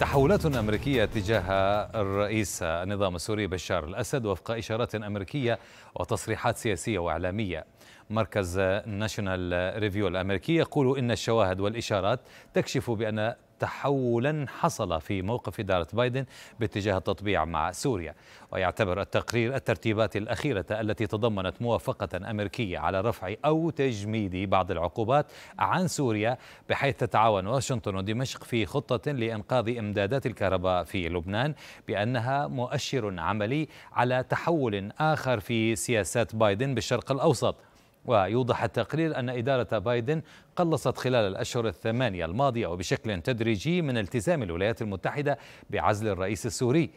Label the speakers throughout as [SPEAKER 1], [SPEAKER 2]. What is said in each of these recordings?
[SPEAKER 1] تحولات أمريكية تجاه الرئيس النظام السوري بشار الأسد وفق إشارات أمريكية وتصريحات سياسية وإعلامية مركز ناشونال ريفيو الأمريكي يقول إن الشواهد والإشارات تكشف بأن تحولا حصل في موقف إدارة بايدن باتجاه التطبيع مع سوريا ويعتبر التقرير الترتيبات الأخيرة التي تضمنت موافقة أمريكية على رفع أو تجميد بعض العقوبات عن سوريا بحيث تتعاون واشنطن ودمشق في خطة لإنقاذ إمدادات الكهرباء في لبنان بأنها مؤشر عملي على تحول آخر في سياسات بايدن بالشرق الأوسط ويوضح التقرير أن إدارة بايدن قلصت خلال الأشهر الثمانية الماضية وبشكل تدريجي من التزام الولايات المتحدة بعزل الرئيس السوري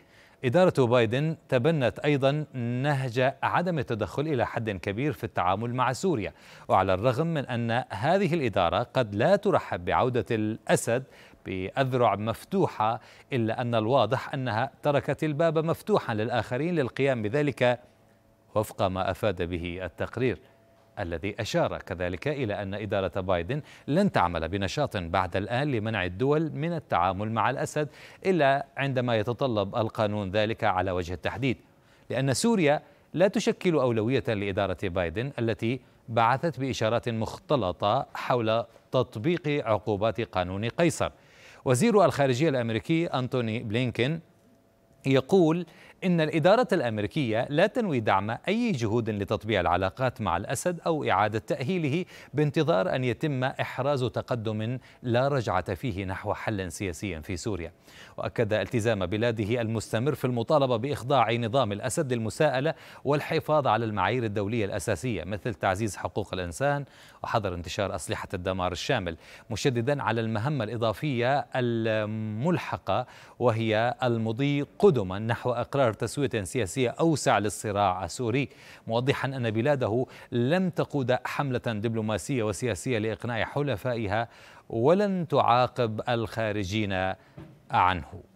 [SPEAKER 1] إدارة بايدن تبنت أيضا نهج عدم التدخل إلى حد كبير في التعامل مع سوريا وعلى الرغم من أن هذه الإدارة قد لا ترحب بعودة الأسد بأذرع مفتوحة إلا أن الواضح أنها تركت الباب مفتوحا للآخرين للقيام بذلك وفق ما أفاد به التقرير الذي أشار كذلك إلى أن إدارة بايدن لن تعمل بنشاط بعد الآن لمنع الدول من التعامل مع الأسد إلا عندما يتطلب القانون ذلك على وجه التحديد لأن سوريا لا تشكل أولوية لإدارة بايدن التي بعثت بإشارات مختلطة حول تطبيق عقوبات قانون قيصر وزير الخارجية الأمريكي أنتوني بلينكين يقول إن الإدارة الأمريكية لا تنوي دعم أي جهود لتطبيع العلاقات مع الأسد أو إعادة تأهيله بانتظار أن يتم إحراز تقدم لا رجعة فيه نحو حل سياسي في سوريا وأكد التزام بلاده المستمر في المطالبة بإخضاع نظام الأسد للمساءلة والحفاظ على المعايير الدولية الأساسية مثل تعزيز حقوق الإنسان وحظر انتشار أسلحة الدمار الشامل مشددا على المهمة الإضافية الملحقة وهي المضي قدما نحو إقرار قرار تسوية سياسية أوسع للصراع السوري موضحا أن بلاده لم تقود حملة دبلوماسية وسياسية لإقناع حلفائها ولن تعاقب الخارجين عنه